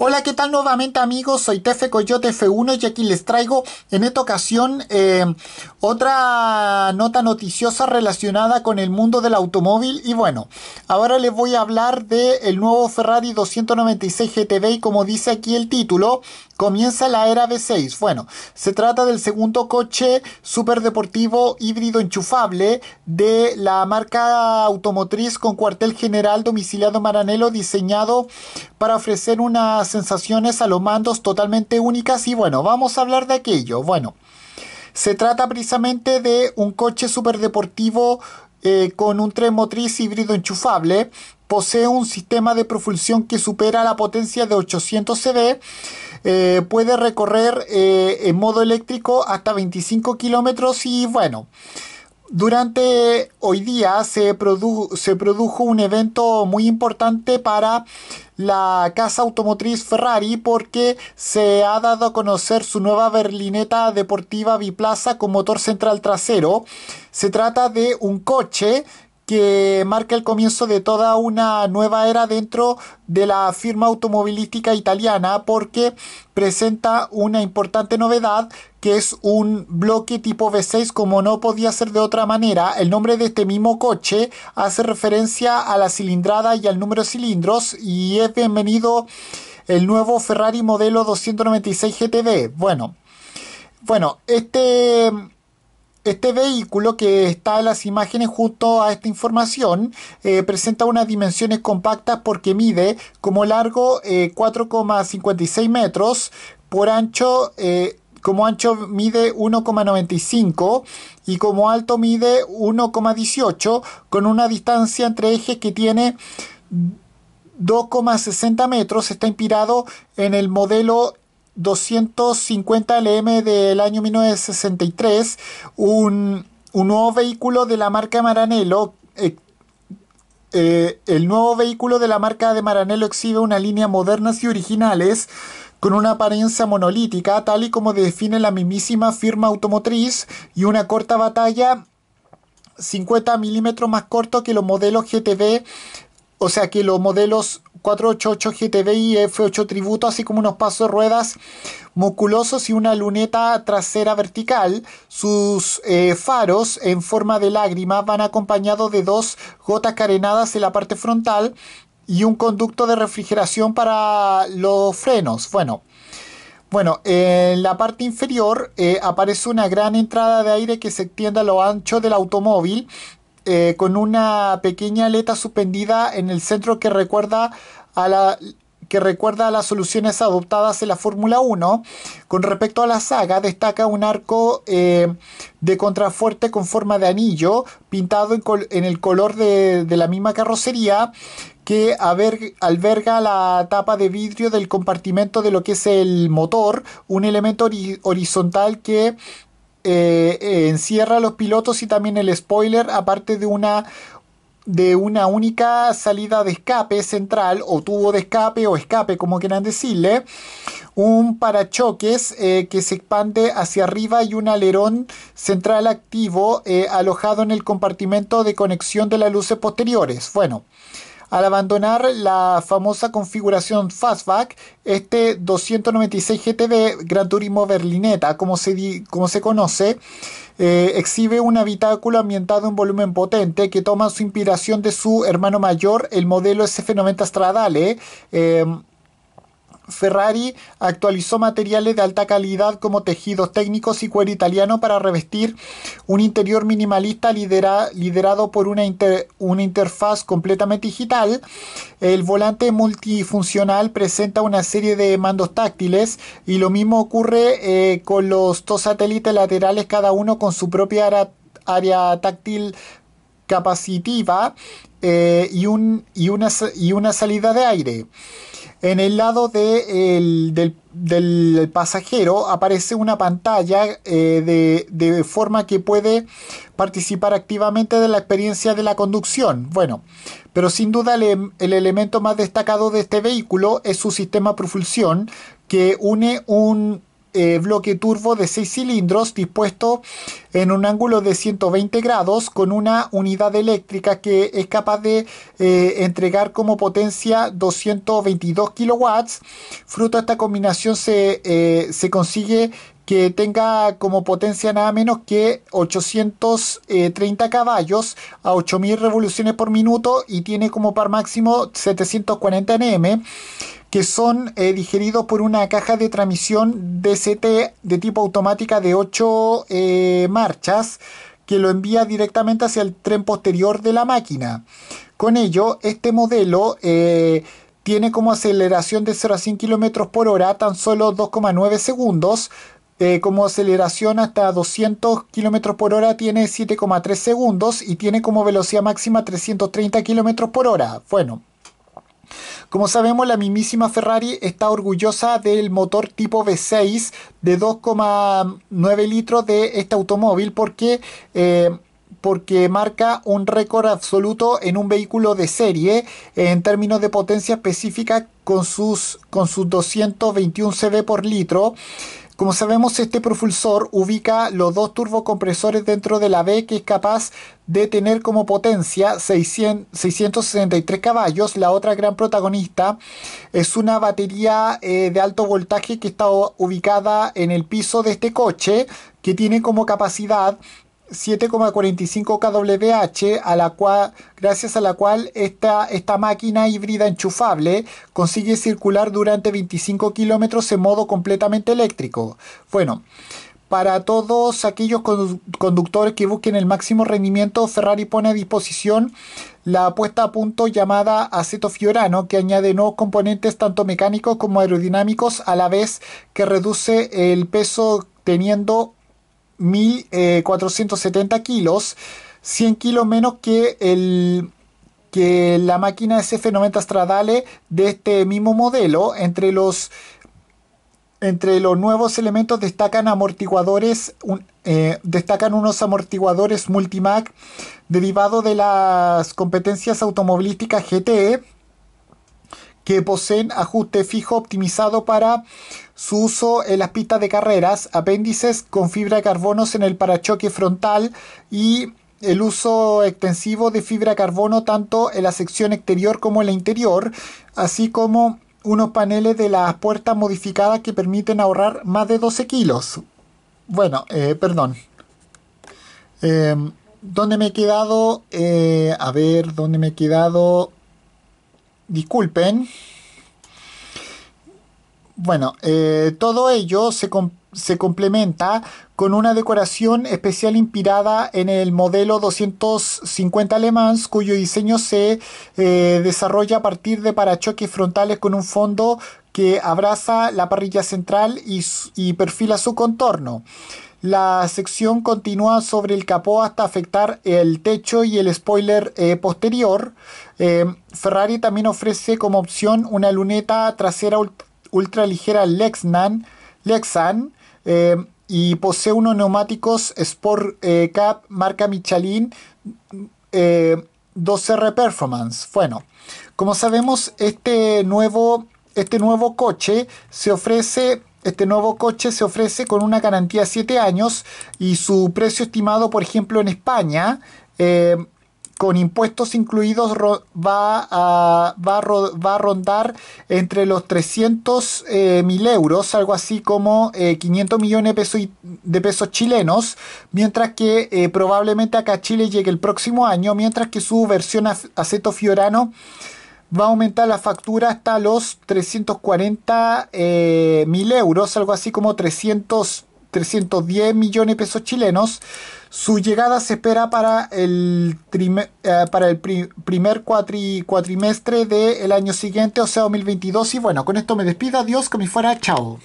Hola, ¿qué tal nuevamente amigos? Soy Tefe Coyote F1 y aquí les traigo en esta ocasión em, otra nota noticiosa relacionada con el mundo del automóvil. Y bueno, ahora les voy a hablar del el nuevo Ferrari 296 GTB y como dice aquí el título, comienza la era V6. Bueno, se trata del segundo coche superdeportivo híbrido enchufable de la marca automotriz con cuartel general domiciliado Maranello diseñado para ofrecer unas sensaciones a los mandos totalmente únicas y bueno, vamos a hablar de aquello. Bueno, se trata precisamente de un coche superdeportivo deportivo... Eh, con un tren motriz híbrido enchufable. Posee un sistema de propulsión que supera la potencia de 800 CV. Eh, puede recorrer eh, en modo eléctrico hasta 25 kilómetros y bueno. Durante hoy día se, produjo un evento muy importante para la casa automotriz Ferrari porque se ha dado a conocer su nueva berlineta deportiva biplaza con motor central trasero. Se trata de un coche que marca el comienzo de toda una nueva era dentro de la firma automovilística italiana porque presenta una importante novedad que es un bloque tipo V6 como no podía ser de otra manera. El nombre de este mismo coche hace referencia a la cilindrada y al número de cilindros y es bienvenido el nuevo Ferrari modelo 296 GTB. Bueno, bueno, este este vehículo que está en las imágenes justo a esta información eh, presenta unas dimensiones compactas porque mide como largo 4,56 eh, metros, por ancho, eh, como ancho mide 1,95 y como alto mide 1,18 con una distancia entre ejes que tiene 2,60 metros. Está inspirado en el modelo 250 LM del año 1963, un, nuevo vehículo de la marca Maranello. Eh, eh, el nuevo vehículo de la marca de Maranello exhibe una línea modernas y originales con una apariencia monolítica, tal y como define la mismísima firma automotriz, y una corta batalla 50 milímetros más corto que los modelos GTB o sea que los modelos 488 y F8 Tributo, así como unos pasos de ruedas musculosos y una luneta trasera vertical, sus eh, faros en forma de lágrima van acompañados de dos gotas carenadas en la parte frontal y un conducto de refrigeración para los frenos. Bueno, bueno, en la parte inferior eh, aparece una gran entrada de aire que se extiende a lo ancho del automóvil eh, con una pequeña aleta suspendida en el centro que recuerda a la que recuerda las soluciones adoptadas en la Fórmula 1. Con respecto a la saga, destaca un arco eh, de contrafuerte con forma de anillo, pintado en, el color de, la misma carrocería, que alberga la tapa de vidrio del compartimento de lo que es el motor, un elemento horizontal que eh, eh, encierra los pilotos y también el spoiler, aparte de una de una única salida de escape central o tubo de escape o escape como quieran decirle un parachoques eh, que se expande hacia arriba y un alerón central activo alojado en el compartimento de conexión de las luces posteriores bueno al abandonar la famosa configuración Fastback, este 296 GTB Gran Turismo Berlineta, como se, como se conoce, eh, exhibe un habitáculo ambientado en volumen potente que toma su inspiración de su hermano mayor, el modelo SF90 Stradale. Eh, Ferrari actualizó materiales de alta calidad como tejidos técnicos y cuero italiano para revestir un interior minimalista liderado por una, interfaz completamente digital. El volante multifuncional presenta una serie de mandos táctiles y lo mismo ocurre eh, con los dos satélites laterales, cada uno con su propia área, táctil capacitiva eh, y una salida de aire. En el lado del, pasajero aparece una pantalla eh, de, forma que puede participar activamente de la experiencia de la conducción. Bueno, pero sin duda el, el elemento más destacado de este vehículo es su sistema propulsión que une un eh, bloque turbo de 6 cilindros dispuesto en un ángulo de 120 grados con una unidad eléctrica que es capaz de eh, entregar como potencia 222 kilowatts. Fruto de esta combinación se, eh, se consigue que tenga como potencia nada menos que 830 caballos a 8000 revoluciones por minuto y tiene como par máximo 740 nm que son eh, digeridos por una caja de transmisión DCT de tipo automática de 8 eh, marchas que lo envía directamente hacia el tren posterior de la máquina. Con ello, este modelo eh, tiene como aceleración de 0 a 100 km por hora tan solo 2,9 segundos, como aceleración hasta 200 km por hora tiene 7,3 segundos y tiene como velocidad máxima 330 km por hora. Bueno, como sabemos, la mismísima Ferrari está orgullosa del motor tipo V6 de 2,9 litros de este automóvil porque... Eh, porque marca un récord absoluto en un vehículo de serie en términos de potencia específica con sus, con sus 221 CV por litro. Como sabemos, este propulsor ubica los dos turbocompresores dentro de la B que es capaz de tener como potencia 600, 663 caballos. La otra gran protagonista es una batería eh, de alto voltaje que está ubicada en el piso de este coche que tiene como capacidad 7,45 kWh, a la cual, gracias a la cual esta, esta máquina híbrida enchufable consigue circular durante 25 kilómetros en modo completamente eléctrico. Bueno, para todos aquellos conductores que busquen el máximo rendimiento, Ferrari pone a disposición la puesta a punto llamada aceto fiorano, que añade nuevos componentes tanto mecánicos como aerodinámicos, a la vez que reduce el peso teniendo 1.470 eh, kilos, 100 kilos menos que el que la máquina SF90 Stradale de este mismo modelo. Entre los, entre los nuevos elementos destacan amortiguadores, eh, destacan unos amortiguadores Multimac derivado de las competencias automovilísticas GTE que poseen ajuste fijo optimizado para su uso en las pistas de carreras, apéndices con fibra de carbono en el parachoque frontal y el uso extensivo de fibra de carbono tanto en la sección exterior como en la interior, así como unos paneles de las puertas modificadas que permiten ahorrar más de 12 kilos. Bueno, eh, perdón. Em, ¿Dónde me he quedado? Eh, a ver, ¿dónde me he quedado? disculpen. Bueno, eh, todo ello se, complementa con una decoración especial inspirada en el modelo 250 alemán, cuyo diseño se eh, desarrolla a partir de parachoques frontales con un fondo que abraza la parrilla central y, y perfila su contorno. La sección continúa sobre el capó hasta afectar el techo y el spoiler eh, posterior. Eh, Ferrari también ofrece como opción una luneta trasera ultra ultraligera Lexan eh, y posee unos neumáticos Sport Cap marca Michelin 2R Performance. Bueno, como sabemos, este nuevo, este nuevo coche se ofrece este nuevo coche se ofrece con una garantía de 7 años y su precio estimado, por ejemplo, en España, eh, con impuestos incluidos, va a, va, va rondar entre los 300 eh, mil euros, algo así como 500 eh, millones de pesos, chilenos, mientras que probablemente acá a Chile llegue el próximo año, mientras que su versión aceto fiorano va a aumentar la factura hasta los 340 eh, mil euros, algo así como 300, 310 millones de pesos chilenos. Su llegada se espera para el, eh, para el primer cuatrimestre del año siguiente, o sea, 2022. Y bueno, con esto me despido. Adiós, que me fuera. Chao.